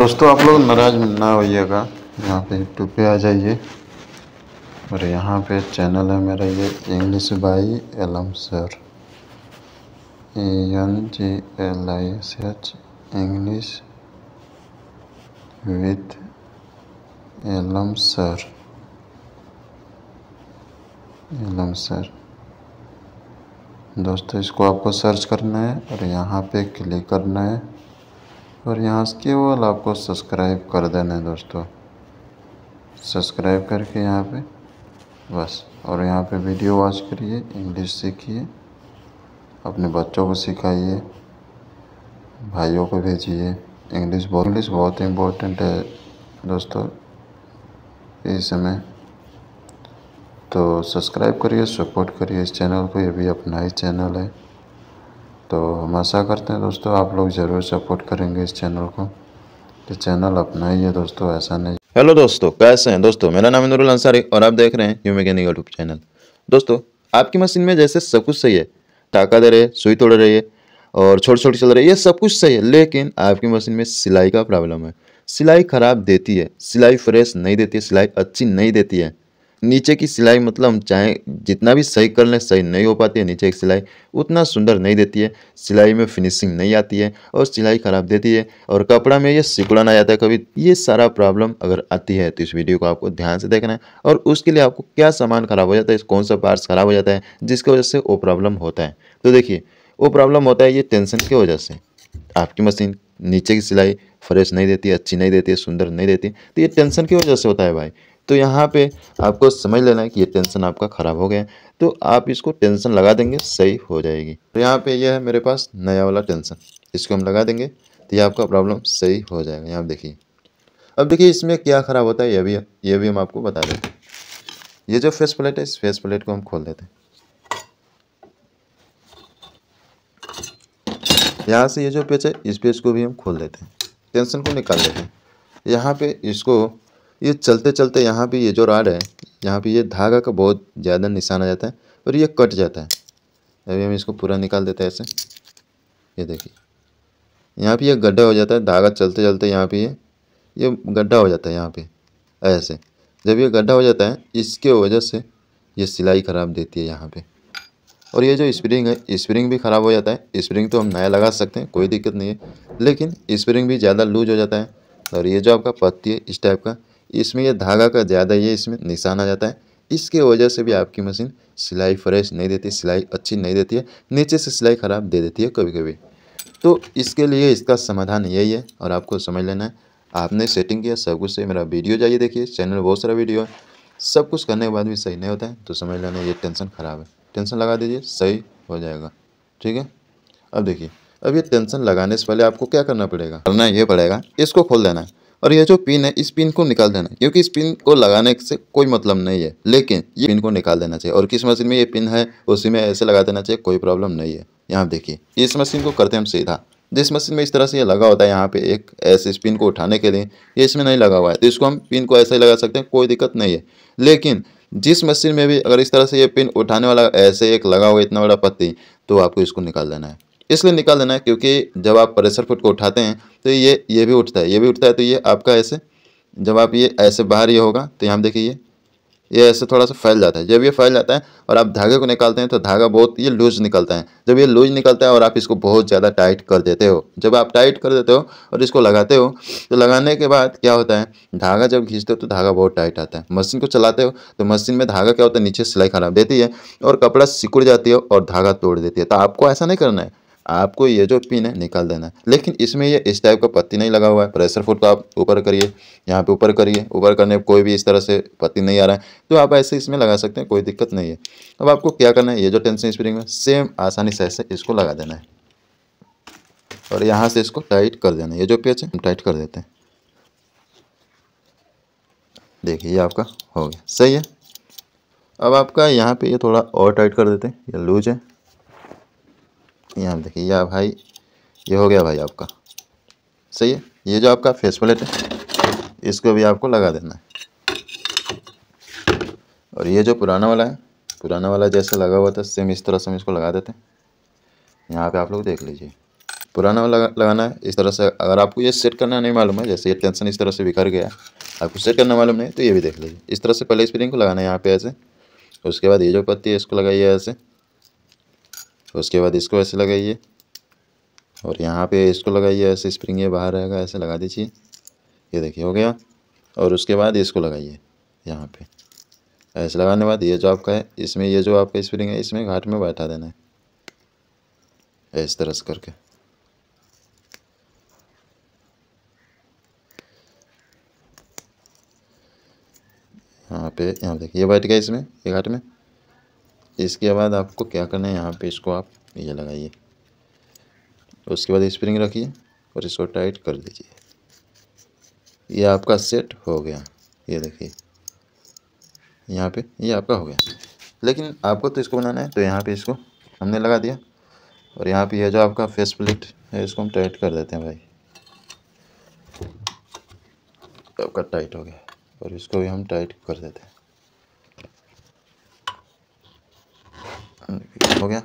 दोस्तों आप लोग नाराज ना होइएगा यहाँ पे यूट्यूब पे आ जाइए और यहाँ पे चैनल है मेरा ये English by Elam sir A N G L I S H English with Elam sir Elam sir दोस्तों इसको आपको सर्च करना है और यहाँ पे क्लिक करना है और यहाँ केवल आपको सब्सक्राइब कर देना है दोस्तों सब्सक्राइब करके यहाँ पे बस और यहाँ पे वीडियो वॉच करिए इंग्लिश सीखिए अपने बच्चों को सिखाइए भाइयों को भेजिए इंग्लिश बहुत इंग्लिश बहुत इम्पोर्टेंट है दोस्तों इस समय तो सब्सक्राइब करिए सपोर्ट करिए इस चैनल को ये भी अपना ही चैनल है तो हम आशा करते हैं दोस्तों आप लोग ज़रूर सपोर्ट करेंगे इस चैनल को ये चैनल अपना ही है दोस्तों ऐसा नहीं हेलो दोस्तों कैसे हैं दोस्तों मेरा नाम इंदुल अंसारी और आप देख रहे हैं यू मैकेनिक यूट्यूब चैनल दोस्तों आपकी मशीन में जैसे सब कुछ सही है टाका दे रही है सुई तोड़ रही है और छोटी छोटी चल रही है ये सब कुछ सही है लेकिन आपकी मशीन में सिलाई का प्रॉब्लम है सिलाई ख़राब देती है सिलाई फ्रेश नहीं देती है सिलाई अच्छी नहीं देती है नीचे की सिलाई मतलब हम चाहें जितना भी सही कर लें सही नहीं हो पाती है नीचे की सिलाई उतना सुंदर नहीं देती है सिलाई में फिनिशिंग नहीं आती है और सिलाई ख़राब देती है और कपड़ा में ये सिकुड़न आ जाता है कभी ये सारा प्रॉब्लम अगर आती है तो इस वीडियो को आपको ध्यान से देखना है और उसके लिए आपको क्या सामान ख़राब हो जाता है कौन सा पार्ट्स ख़राब हो जाता है जिसकी वजह से वो प्रॉब्लम होता है तो देखिए वो प्रॉब्लम होता है ये टेंशन की वजह से आपकी मशीन नीचे की सिलाई फ्रेश नहीं देती अच्छी नहीं देती सुंदर नहीं देती तो ये टेंशन की वजह से होता है भाई तो यहाँ पे आपको समझ लेना है कि ये टेंशन आपका ख़राब हो गया तो आप इसको टेंशन लगा देंगे सही हो जाएगी तो यहाँ पे यह है मेरे पास नया वाला टेंशन इसको हम लगा देंगे तो ये आपका प्रॉब्लम सही हो जाएगा यहाँ देखिए अब देखिए इसमें क्या ख़राब होता है ये भी ये भी हम आपको बता देते हैं ये जो फेस प्लेट है इस फेस प्लेट को हम खोल देते हैं यहाँ से ये जो पेज है इस पेज को भी हम खोल देते हैं टेंशन को निकाल देते हैं यहाँ पे इसको ये चलते चलते यहाँ भी ये जो राड है यहाँ पे ये धागा का बहुत ज़्यादा निशान आ जाता है और ये कट जाता है अभी हम इसको पूरा निकाल देते हैं ऐसे ये देखिए यहाँ पे ये गड्ढा हो जाता है धागा चलते चलते यहाँ पे ये ये गड्ढा हो जाता है यहाँ पे ऐसे जब ये गड्ढा हो जाता है इसके वजह से ये सिलाई ख़राब देती है यहाँ पे और ये जो स्प्रिंग है स्प्रिंग भी ख़राब हो जाता है स्प्रिंग तो हम नया लगा सकते हैं कोई दिक्कत नहीं है लेकिन स्प्रिंग भी ज़्यादा लूज हो जाता है और ये जो आपका पत्ती है इस टाइप का इसमें यह धागा का ज़्यादा ये इसमें निशान आ जाता है इसके वजह से भी आपकी मशीन सिलाई फ्रेश नहीं देती सिलाई अच्छी नहीं देती है नीचे से सिलाई ख़राब दे देती है कभी कभी तो इसके लिए इसका समाधान यही है और आपको समझ लेना है आपने सेटिंग किया सब कुछ से मेरा वीडियो जाइए देखिए चैनल बहुत सारा वीडियो है सब कुछ करने के बाद भी सही नहीं होता है तो समझ लेना ये टेंशन ख़राब है टेंशन लगा दीजिए सही हो जाएगा ठीक है अब देखिए अब ये टेंशन लगाने से पहले आपको क्या करना पड़ेगा करना ये पड़ेगा इसको खोल देना है और यह जो पिन है इस पिन को निकाल देना क्योंकि इस पिन को लगाने से कोई मतलब नहीं है लेकिन ये पिन को निकाल देना चाहिए और किस मशीन में ये पिन है उसी में ऐसे लगा देना चाहिए कोई प्रॉब्लम नहीं है यहाँ देखिए इस मशीन को करते हैं हम सीधा जिस मशीन में इस तरह से ये लगा होता है यहाँ पे एक ऐसे इस पिन को उठाने के लिए ये इसमें नहीं लगा हुआ है तो इसको हम पिन को ऐसे ही लगा सकते हैं कोई दिक्कत नहीं है लेकिन जिस मशीन में भी अगर इस तरह से ये पिन उठाने वाला ऐसे एक लगा हुआ इतना बड़ा पत्ती तो आपको इसको निकाल देना है इसलिए निकाल देना है क्योंकि जब आप प्रेशर फुट को उठाते हैं तो ये ये भी उठता है ये भी उठता है तो ये आपका ऐसे जब आप ये ऐसे बाहर ये होगा तो यहाँ देखिए ये ये ऐसे थोड़ा सा फैल जाता है जब ये फैल जाता है और आप धागे को निकालते हैं तो धागा बहुत ये लूज निकलता है जब ये लूज निकलता है और आप इसको बहुत ज़्यादा टाइट कर देते हो जब आप टाइट कर देते हो और इसको लगाते हो तो लगाने के बाद क्या होता है धागा जब खींचते हो तो धागा बहुत टाइट आता है मशीन को चलाते हो तो मशीन में धागा क्या होता है नीचे सिलाई खराब देती है और कपड़ा सिकुड़ जाती है और धागा तोड़ देती है तो आपको ऐसा नहीं करना है आपको ये जो पिन है निकाल देना है लेकिन इसमें ये इस टाइप का पत्ती नहीं लगा हुआ है प्रेशर फुट को आप ऊपर करिए यहाँ पे ऊपर करिए ऊपर करने पर कोई भी इस तरह से पत्ती नहीं आ रहा है तो आप ऐसे इसमें लगा सकते हैं कोई दिक्कत नहीं है अब आपको क्या करना है ये जो टेंशन स्प्रिंग में सेम आसानी से ऐसे इसको लगा देना है और यहाँ से इसको टाइट कर देना है ये जो पेज है हम टाइट कर देते हैं देखिए ये आपका हो गया सही है अब आपका यहाँ पे ये थोड़ा और टाइट कर देते हैं ये लूज है यहाँ पर देखिए यह भाई ये हो गया भाई आपका सही है ये जो आपका फेस प्लेट है इसको भी आपको लगा देना है और ये जो पुराना वाला है पुराना वाला जैसे लगा हुआ था सेम इस तरह से हम इसको लगा देते हैं यहाँ पे आप लोग देख लीजिए पुराना वाला लगाना है इस तरह से अगर आपको ये सेट करना नहीं मालूम है जैसे ये टेंशन इस तरह से बिखर गया आपको सेट करना मालूम नहीं तो ये भी देख लीजिए इस तरह से पहले स्प्रिंग को लगाना है यहाँ पे ऐसे उसके बाद ये जो पत्ती है इसको लगाइए ऐसे उसके बाद इसको ऐसे लगाइए और यहाँ पे इसको लगाइए ऐसे स्प्रिंग ये बाहर रहेगा ऐसे लगा दीजिए ये देखिए हो गया और उसके बाद इसको लगाइए यहाँ पे ऐसे लगाने के बाद ये जो आपका है इसमें ये जो आपका स्प्रिंग है इसमें घाट में बैठा देना है इस तरह से करके यहाँ पे यहाँ देखिए ये बैठ गया इसमें ये घाट में इसके बाद आपको क्या करना है यहाँ पे इसको आप ये लगाइए उसके बाद स्प्रिंग रखिए और इसको टाइट कर दीजिए ये आपका सेट हो गया ये देखिए यहाँ पे ये आपका हो गया लेकिन आपको तो इसको बनाना है तो यहाँ पे इसको हमने लगा दिया और यहाँ पे ये जो आपका फेस प्लेट है इसको हम टाइट कर देते हैं भाई तो आपका टाइट हो गया और इसको भी हम टाइट कर देते हैं हो गया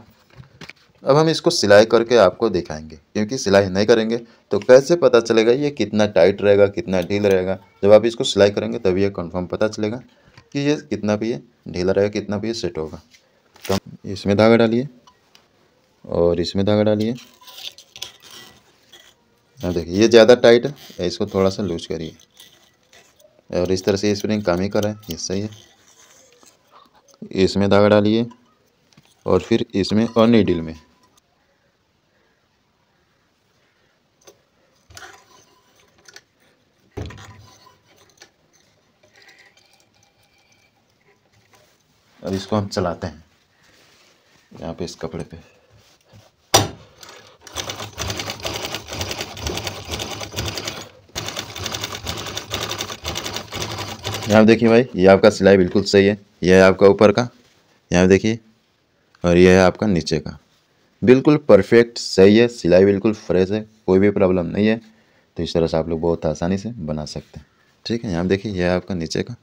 अब हम इसको सिलाई करके आपको दिखाएंगे क्योंकि सिलाई नहीं करेंगे तो कैसे पता चलेगा ये कितना टाइट रहेगा कितना ढील रहेगा जब आप इसको सिलाई करेंगे तभी ये कंफर्म पता चलेगा कि ये कितना भी ये ढीला रहेगा कितना भी ये सेट होगा तो इसमें धागा डालिए और इसमें धागा डालिए हाँ देखिए ये ज़्यादा टाइट है इसको थोड़ा सा लूज करिए और इस तरह से स्प्रिंग काम ही कर ये सही है इसमें धागा डालिए और फिर इसमें और नीडिल में अब इसको हम चलाते हैं यहाँ पे इस कपड़े पे यहाँ देखिए भाई ये आपका सिलाई बिल्कुल सही है यह है आपका ऊपर का यहाँ देखिए और यह है आपका नीचे का बिल्कुल परफेक्ट सही है सिलाई बिल्कुल फ्रेश है कोई भी प्रॉब्लम नहीं है तो इस तरह से आप लोग बहुत आसानी से बना सकते हैं ठीक है यहाँ देखिए यह है आपका नीचे का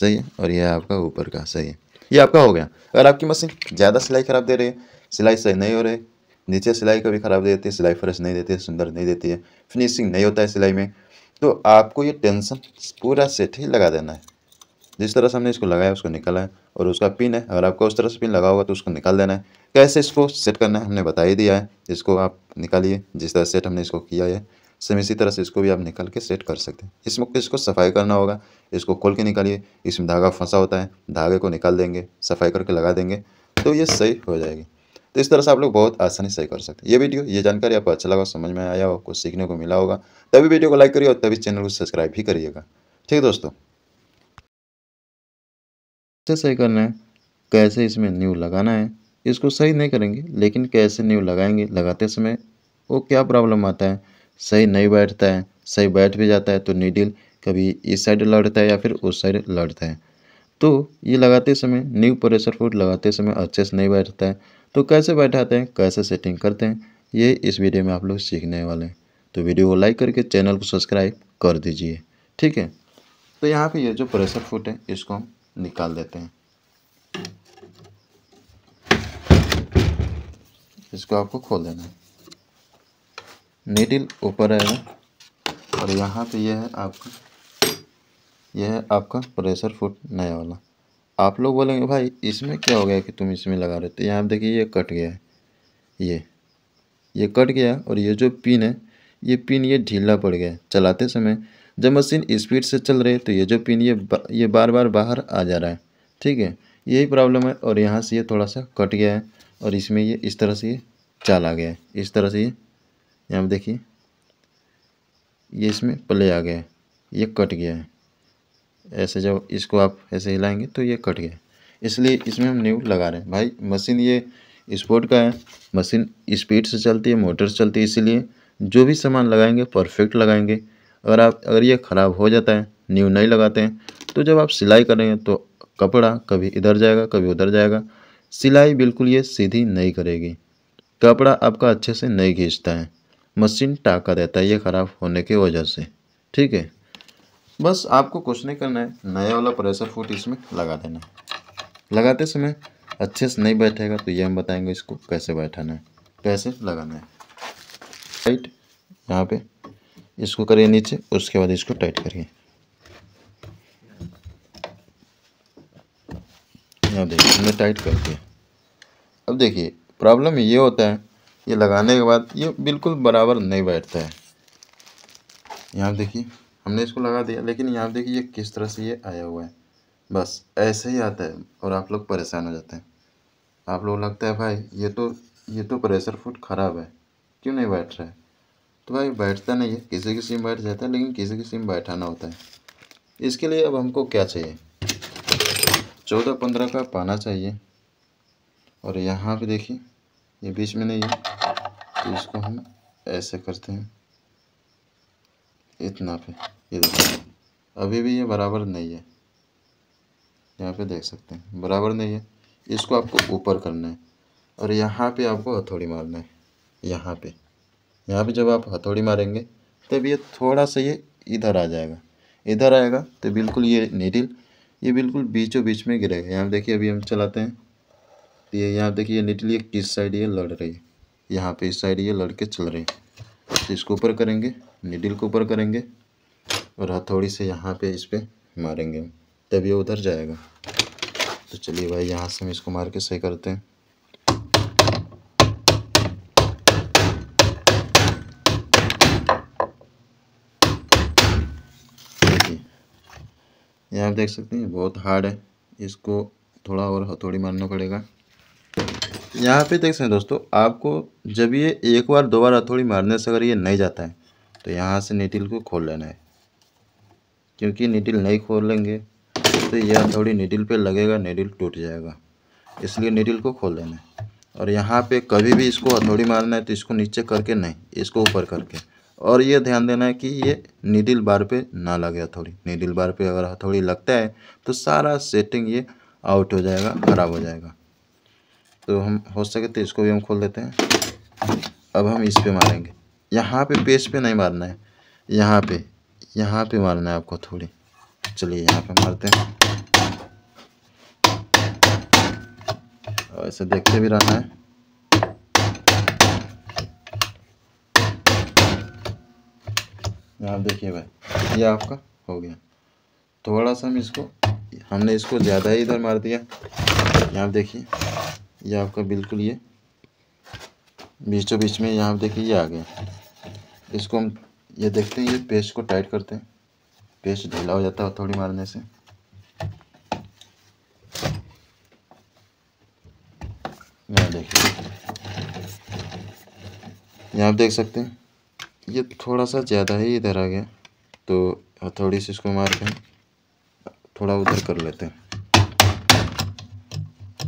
सही है और यह है आपका ऊपर का सही है ये आपका हो गया अगर आपकी मशीन ज़्यादा सिलाई खराब दे रही है सिलाई सही नहीं हो रही नीचे सिलाई कभी खराब दे देती है सिलाई फ्रेश नहीं देती है सुंदर नहीं देती है फिनिशिंग नहीं होता है सिलाई में तो आपको ये टेंशन पूरा सेट ही लगा देना है जिस तरह से हमने इसको लगाया उसको निकाला है और उसका पिन है अगर आपको उस तरह से पिन लगा होगा तो उसको निकाल देना है कैसे इसको सेट करना है हमने बता ही दिया है इसको आप निकालिए जिस तरह सेट हमने इसको किया है सेम इसी तरह से इसको भी आप निकाल के सेट कर सकते हैं इसमें इसको सफाई करना होगा इसको खोल के निकालिए इसमें धागा फंसा होता है धागे को निकाल देंगे सफाई करके लगा देंगे तो ये सही हो जाएगी तो इस तरह से आप लोग बहुत आसानी से कर सकते हैं ये वीडियो ये जानकारी आपको अच्छा लगा समझ में आया हो कुछ सीखने को मिला होगा तभी वीडियो को लाइक करिए और तभी चैनल को सब्सक्राइब भी करिएगा ठीक है दोस्तों कैसे सही करना है कैसे इसमें न्यू लगाना है इसको सही नहीं करेंगे लेकिन कैसे न्यू लगाएंगे लगाते समय वो क्या प्रॉब्लम आता है सही नहीं बैठता है सही बैठ भी जाता है तो नीडिल कभी इस साइड लड़ता है या फिर उस साइड लड़ता है तो ये लगाते समय न्यू प्रेशर फूड लगाते समय अच्छे से नहीं बैठता है तो कैसे बैठाते हैं कैसे सेटिंग करते हैं ये इस वीडियो में आप लोग सीखने वाले हैं तो वीडियो को लाइक करके चैनल को सब्सक्राइब कर दीजिए ठीक है तो यहाँ पे ये जो प्रेशर फूट है इसको हम निकाल देते हैं इसको आपको खोल देना है नीडिल ऊपर रहेगा और यहाँ पे यह है आपका यह है आपका प्रेशर फुट नया वाला आप लोग बोलेंगे भाई इसमें क्या हो गया कि तुम इसमें लगा रहे थे यहाँ देखिए ये कट गया है ये ये कट गया और ये जो पिन है ये पिन ये ढीला पड़ गया चलाते समय जब मशीन स्पीड से चल रही है तो ये जो पिन ये बा, ये बार बार बाहर आ जा रहा है ठीक है यही प्रॉब्लम है और यहाँ से ये थोड़ा सा कट गया है और इसमें ये इस तरह से ये चला गया है इस तरह से ये यहाँ देखिए ये इसमें प्ले आ गया है ये कट गया है ऐसे जब इसको आप ऐसे हिलाएंगे तो ये कट गया इसलिए इसमें हम न्यू लगा रहे हैं भाई मशीन ये स्पोर्ट का है मशीन स्पीड से चलती है मोटर से चलती है इसीलिए जो भी सामान लगाएंगे परफेक्ट लगाएंगे अगर आप अगर ये ख़राब हो जाता है न्यू नहीं लगाते हैं तो जब आप सिलाई करेंगे तो कपड़ा कभी इधर जाएगा कभी उधर जाएगा सिलाई बिल्कुल ये सीधी नहीं करेगी कपड़ा आपका अच्छे से नहीं खींचता है मशीन टाका देता है ये ख़राब होने की वजह से ठीक है बस आपको कुछ नहीं करना है नया वाला प्रेशर फूट इसमें लगा देना है लगाते समय अच्छे से नहीं बैठेगा तो ये हम बताएंगे इसको कैसे बैठाना है कैसे लगाना है राइट यहाँ पे इसको करिए नीचे उसके बाद इसको टाइट करिए देखिए हमने टाइट कर दिया अब देखिए प्रॉब्लम ये होता है ये लगाने के बाद ये बिल्कुल बराबर नहीं बैठता है यहाँ देखिए हमने इसको लगा दिया लेकिन यहाँ देखिए ये किस तरह से ये आया हुआ है बस ऐसे ही आता है और आप लोग परेशान हो जाते हैं आप लोग लगता है भाई ये तो ये तो प्रेशर फूड ख़राब है क्यों नहीं बैठ रहा है तो भाई बैठता नहीं है किसी किसी में बैठ जाता है लेकिन किसी किसी में बैठाना होता है इसके लिए अब हमको क्या चाहिए चौदह पंद्रह का पाना चाहिए और यहाँ पे देखिए ये बीच में नहीं है तो इसको हम ऐसे करते हैं इतना पे ये देखिए अभी भी ये बराबर नहीं है यहाँ पे देख सकते हैं बराबर नहीं है इसको आपको ऊपर करना है और यहाँ पे आपको हथौड़ी मारना है यहाँ पे यहाँ पे जब आप हथौड़ी मारेंगे तब ये थोड़ा सा ये इधर आ जाएगा इधर आएगा तो बिल्कुल ये नीडिल ये बिल्कुल बीचों बीच में गिरेगा यहाँ देखिए अभी हम चलाते हैं तो ये यहाँ देखिए ये नीडिल ये किस साइड ये लड़ रही है यहाँ पे इस साइड ये लड़ के चल रही है तो इसको ऊपर करेंगे नीडिल को ऊपर करेंगे और हथौड़ी से यहाँ पे इस पर मारेंगे तब ये उधर जाएगा तो चलिए भाई यहाँ से हम इसको मार के सही करते हैं यहाँ देख सकते हैं बहुत हार्ड है इसको थोड़ा और हथौड़ी मारना पड़ेगा यहाँ पे देख सकते हैं दोस्तों आपको जब ये एक बार दो बार हथौड़ी मारने से अगर ये नहीं जाता है तो यहाँ से नीटिल को खोल लेना है क्योंकि नीटिल नहीं खोलेंगे तो ये हथौड़ी नीटिल पे लगेगा नीटिल टूट जाएगा इसलिए नीटिल को खोल लेना है और यहाँ पे कभी भी इसको हथौड़ी मारना है तो इसको नीचे करके नहीं इसको ऊपर करके और ये ध्यान देना है कि ये निडिल बार पे ना लगे हथौड़ी निडिल बार पे अगर हथौड़ी लगता है तो सारा सेटिंग ये आउट हो जाएगा ख़राब हो जाएगा तो हम हो सके तो इसको भी हम खोल देते हैं अब हम इस पे मारेंगे यहाँ पे पेज पे नहीं मारना है यहाँ पे यहाँ पे मारना है आपको थोड़ी चलिए यहाँ पे मारते हैं ऐसे देखते भी रहना है आप हाँ, देखिए भाई ये आपका हो गया थोड़ा सा हम इसको हमने इसको ज़्यादा ही इधर मार दिया यहाँ देखिए ये आपका बिल्कुल ये बीचों बीच में यहाँ देखिए ये आ गया इसको हम ये देखते हैं ये पेस्ट को टाइट करते हैं पेस्ट ढीला हो जाता है थोड़ी मारने से यहाँ देखिए यहाँ आप देख सकते हैं ये थोड़ा सा ज़्यादा ही इधर आ गया तो हथौड़ी से इसको मार के थोड़ा उधर कर लेते हैं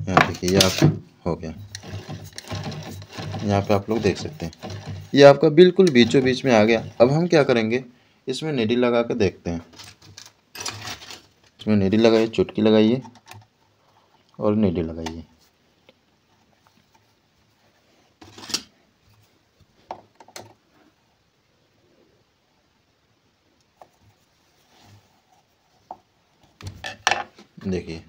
यहाँ देखिए ये आप हो गया यहाँ पे आप लोग देख सकते हैं ये आपका बिल्कुल बीचों बीच में आ गया अब हम क्या करेंगे इसमें नेडी लगा के देखते हैं इसमें नेडी लगाइए चुटकी लगाइए और नेडी लगाइए देखिए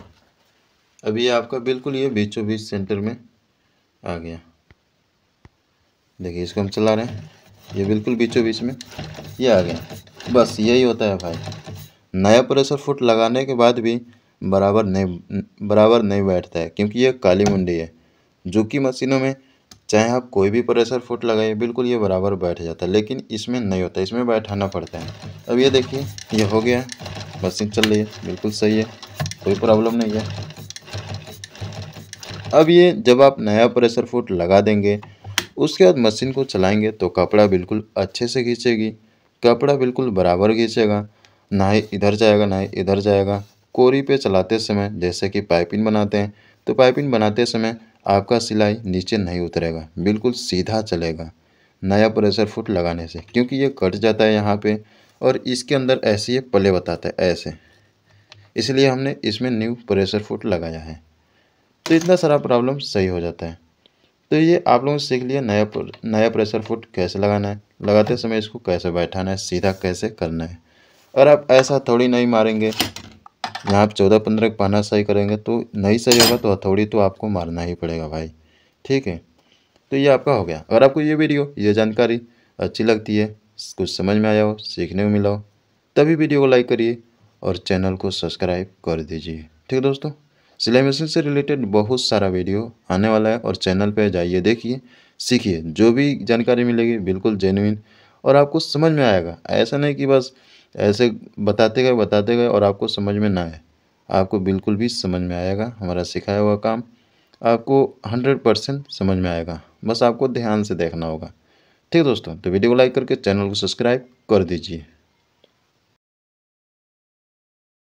अब ये आपका बिल्कुल ये बीचों बीच सेंटर में आ गया देखिए इसको हम चला रहे हैं ये बिल्कुल बीचों बीच में ये आ गया बस यही होता है भाई नया प्रेशर फुट लगाने के बाद भी बराबर नहीं बराबर नहीं बैठता है क्योंकि ये काली मुंडी है जो कि मशीनों में चाहे आप कोई भी प्रेशर फुट लगाइए बिल्कुल ये बराबर बैठ जाता है लेकिन इसमें नहीं होता इसमें बैठाना पड़ता है अब ये देखिए ये हो गया मशीन चल रही है बिल्कुल सही है कोई प्रॉब्लम नहीं है अब ये जब आप नया प्रेशर फुट लगा देंगे उसके बाद मशीन को चलाएंगे तो कपड़ा बिल्कुल अच्छे से खींचेगी कपड़ा बिल्कुल बराबर खींचेगा ना ही इधर जाएगा ना ही इधर जाएगा कोरी पे चलाते समय जैसे कि पाइपिंग बनाते हैं तो पाइपिंग बनाते समय आपका सिलाई नीचे नहीं उतरेगा बिल्कुल सीधा चलेगा नया प्रेशर फुट लगाने से क्योंकि ये कट जाता है यहाँ पे और इसके अंदर ऐसे ये पले बताता है ऐसे इसलिए हमने इसमें न्यू प्रेशर फुट लगाया है तो इतना सारा प्रॉब्लम सही हो जाता है तो ये आप लोगों से सीख लिया नया नया प्रेशर फुट कैसे लगाना है लगाते समय इसको कैसे बैठाना है सीधा कैसे करना है और आप ऐसा थोड़ी नहीं मारेंगे यहाँ आप चौदह पंद्रह पाना सही करेंगे तो नहीं सही होगा तो हथौड़ी तो आपको मारना ही पड़ेगा भाई ठीक है तो ये आपका हो गया अगर आपको ये वीडियो ये जानकारी अच्छी लगती है कुछ समझ में आया हो सीखने को मिला हो तभी वीडियो को लाइक करिए और चैनल को सब्सक्राइब कर दीजिए ठीक है दोस्तों सिलाई मशीन से रिलेटेड बहुत सारा वीडियो आने वाला है और चैनल पर जाइए देखिए सीखिए जो भी जानकारी मिलेगी बिल्कुल जेनुइन और आपको समझ में आएगा ऐसा नहीं कि बस ऐसे बताते गए बताते गए और आपको समझ में ना आए आपको बिल्कुल भी समझ में आएगा हमारा सिखाया हुआ काम आपको हंड्रेड परसेंट समझ में आएगा बस आपको ध्यान से देखना होगा ठीक है दोस्तों तो वीडियो को लाइक करके चैनल को सब्सक्राइब कर दीजिए